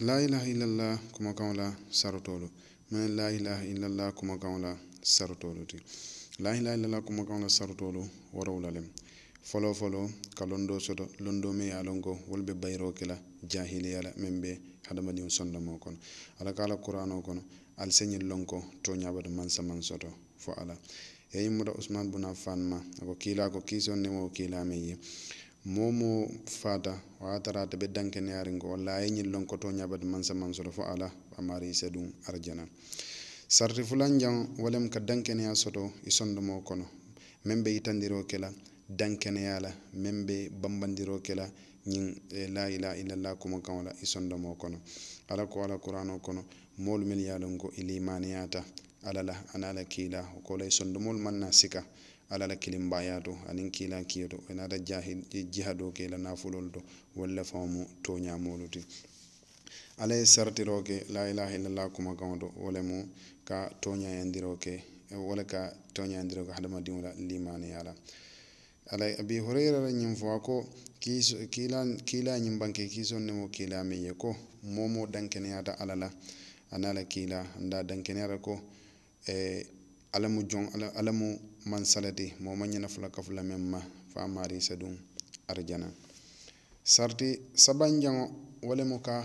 lailaha illallah kumakaola sarotolo mane lailaha illallah kumakaola sarotolo ti lailaha illallah kumakaola sarotolo warowlalem folo folo ka londo soto londo me ye lon ko wolu be bayiro ke la jahiliya la meŋ be hadamadiŋo sondomo kono alla ka la kurano kono ali señin lonko toñabato mansaman soto fo ala yeyimmuta usman bunafanma ako kiila ko kiisoŋ nemo kiila meŋ ye momo fata o adarata ɓe dankeneyari ngo walla a yeñil lonkoto ñaɓade mansa mansolo fo ala a marise ɗum ardiana sarti fulan jan walem ka dankeneya soto e sondomo kono min ɓe yitandiro kela dankeneyala min ɓe bambandiro kela ñin laila e, ilalla kuma kan wala e sondomo kono ala ko ala qurano kono molumel yalongo e limaneyata alala anala kiila kowala e sondomol manna sika ala la kilimbaaya to aniŋ kiila kiyo to i naata ke la nafulolu to walla faŋo mu tooñamoolu ti ala ye saritiro la ilaha illallah kumakaŋo to wo mu ka tooñayandiro ke wo le ka tooñayandiro ke hadamadiŋo la limaneya la ala abi hurayra la ñiŋ ko kiila ñiŋ banke kiisoŋ nemo kiila meŋ ko moo moo dankeneyata ala la ana la nda dankeneyata ko eh, alamu mu alamu ala mansalati moo ma ñana fula kafula meŋ ma fa maari sadum arjana sarti sabanjaŋo wo le mu ka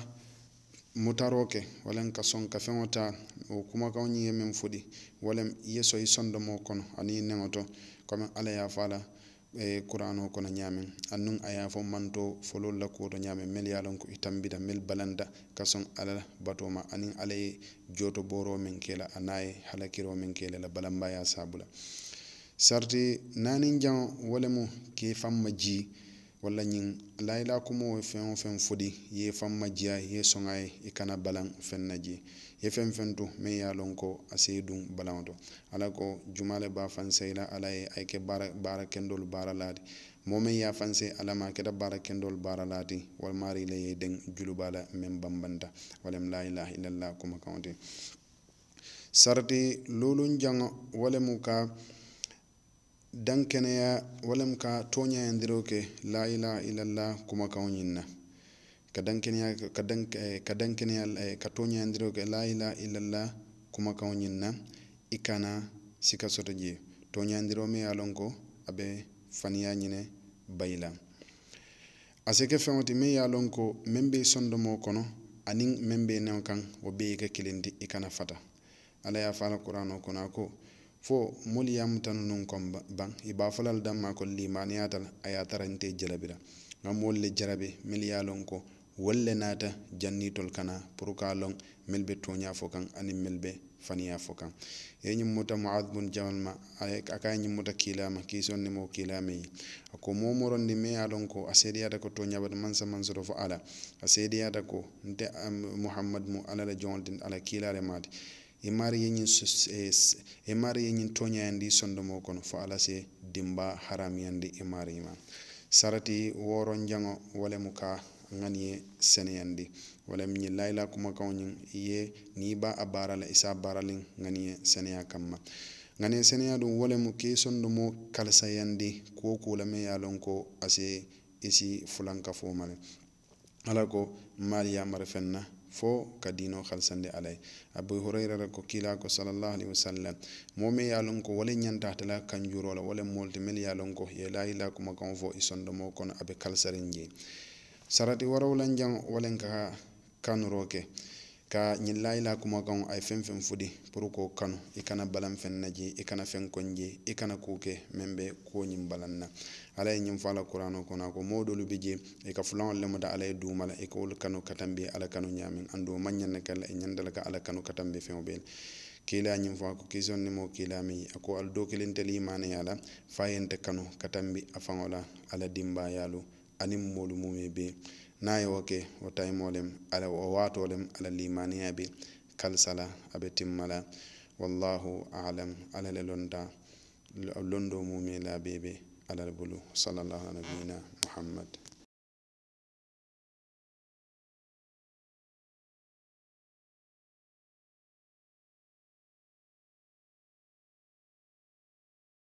mutaro ke walaŋ ka soŋ ka feŋo taa wo kumakaŋo ñiŋ ye meŋ fudi wale le ye soyi sondomo kono aniŋ neŋo to komi alla ye a fo la Eh, qur'ano kono ñamen annun aya fo manto folol la kuwoto ñamen mel ye lon ko i tambita mel balanta ka son ala la batoma anin ala ye joto boro men kela ana ye halakiro men kela la balanbaya sabula sarti nanin jan wolemu ke famma jii walla ñiŋ layila kumo feŋ feŋ fodi ye faŋ ma jiya ye soŋaye i kana balaŋ feŋ na je ye feŋ feŋ tu meŋ ye a loŋ ko a se i duŋ balaŋo to alla ko juma le ba fanse i la alla ye a ye ke baara kendolu baara laati mo meŋ ye a fanse alla ma a keta baara kendolu baara laati walmaari i la ye deŋ juluba la meŋ bambanta walla la ilaha illalla kuma kaŋo ti sarati looloŋ jaŋo wo le mu ka dankeneya walem ka toñayandiro ke la ila ilalla kuma kawñin na ka dankeneya ka dan eh, ka dankeneya eh, ka toñayandiro ke la ila ilalla kuma kawñin na i kana sika soto je toñayandiro me ye lon ko abe faniya ñine bayila a seke feŋo ti meŋ ye a lon ko meŋ be sondomo kono aniŋ meŋ be neŋo kaŋ wo be i ka kilindi i kana fata alla ye a fa la kuranoo kono a ko fo moolu yaa mu tanu nuŋ kom baŋ i be a fo la le danmaa ko liimaaniyaata la a ye a tara nte jarabira nŋa moolu le jarabi minnu ye a loŋ ko wolu le naata janniitolu kana pour ko a loŋ minnu be tooňaa fo kaŋ aniŋ minnu be faniyaa fo kaŋ i ye ňiŋ muta moaadu bun jamal ma a ka a ye ňiŋ muta kiilaama kiisoŋ nimoo kiilaama yi a ko moo morondi meŋ ye a loŋ ko a seediyaata ko tooňaabata mansa mansoto fo a la a seediyaata ko nte muhammadu mu alla le joŋolti alla kiilaa le maati e mariyeñin e, e mariyeñin toñayandi sondomo kono fo alase dimba haramiyandi e mariyima sarati woro jango wala mu ka ŋaniye seneyandi wala mi ñin layla kumakawoñin ye ni ba a bara la isa baralin ŋaniye seneya kamma ŋaniye seneya dun wala mu ke sondomo kalasayandi e kuwo ku lame ya lon ko ase isi fulanka fo male ala ko mali yamara fenna fo kadino halsande alay abou hurayrara ko kilako salllahu alih wasallam momin yalon ko wole ñantatala kanjurola wole molte mel yalon ko ye layilakumakan fo i e sondomo kono aɓe kalsarin je sarati warawlan jang wolen kaha kanuroke okay. ka ñilla ila kumakaŋo a ye feŋ feŋ fudi pour ko kanu i kana balan feŋ na je i kana feŋ kon je i kana kuu ke meŋ be kuwo ñiŋ balan na ala ye ñiŋ fo a la kurano kono a ko moo doolu bi je i ka fulaŋolu le muta ala ye duuma la i ka wolu kanu katambi ala kanu ñaamiŋ anduwo maŋ ñaŋ ne kalla i ñanta le ka ala kanu katambi feŋo bee le kiila ñiŋ fo a ko kiisoŋ nimo kiila miŋ a ko ali doo kiliŋ teli la fa a yente kanu katambi a faŋo la ala dimbaayalu aniŋ moolu mume bee nayewo ke wo tayimolem ala wo watolem ala limaniya be sala aɓe timmala wallahu alam ala le lonta londo mumela bebe ala bulu sallallahu ala nabiyina muhammad